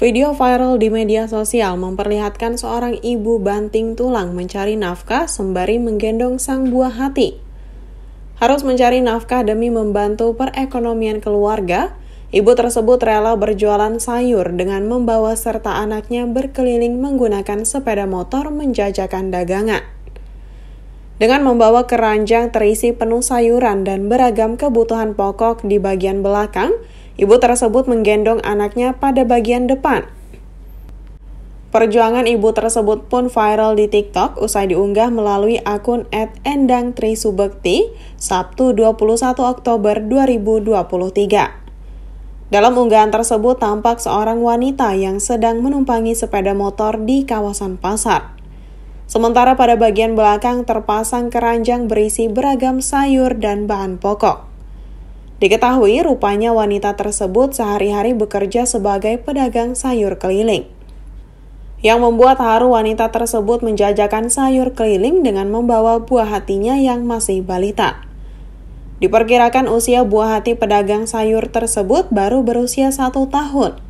Video viral di media sosial memperlihatkan seorang ibu banting tulang mencari nafkah sembari menggendong sang buah hati. Harus mencari nafkah demi membantu perekonomian keluarga, ibu tersebut rela berjualan sayur dengan membawa serta anaknya berkeliling menggunakan sepeda motor menjajakan dagangan dengan membawa keranjang terisi penuh sayuran dan beragam kebutuhan pokok di bagian belakang, ibu tersebut menggendong anaknya pada bagian depan. Perjuangan ibu tersebut pun viral di TikTok usai diunggah melalui akun @endangtrisubekti Sabtu 21 Oktober 2023. Dalam unggahan tersebut tampak seorang wanita yang sedang menumpangi sepeda motor di kawasan pasar. Sementara pada bagian belakang terpasang keranjang berisi beragam sayur dan bahan pokok. Diketahui rupanya wanita tersebut sehari-hari bekerja sebagai pedagang sayur keliling. Yang membuat haru wanita tersebut menjajakan sayur keliling dengan membawa buah hatinya yang masih balita. Diperkirakan usia buah hati pedagang sayur tersebut baru berusia satu tahun –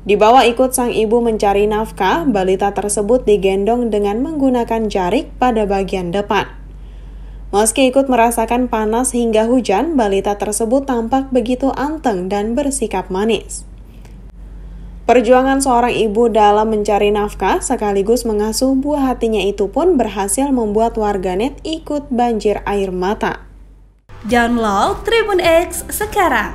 Dibawa ikut sang ibu mencari nafkah, balita tersebut digendong dengan menggunakan jarik pada bagian depan. Meski ikut merasakan panas hingga hujan, balita tersebut tampak begitu anteng dan bersikap manis. Perjuangan seorang ibu dalam mencari nafkah sekaligus mengasuh buah hatinya itu pun berhasil membuat warganet ikut banjir air mata. Download Tribun X sekarang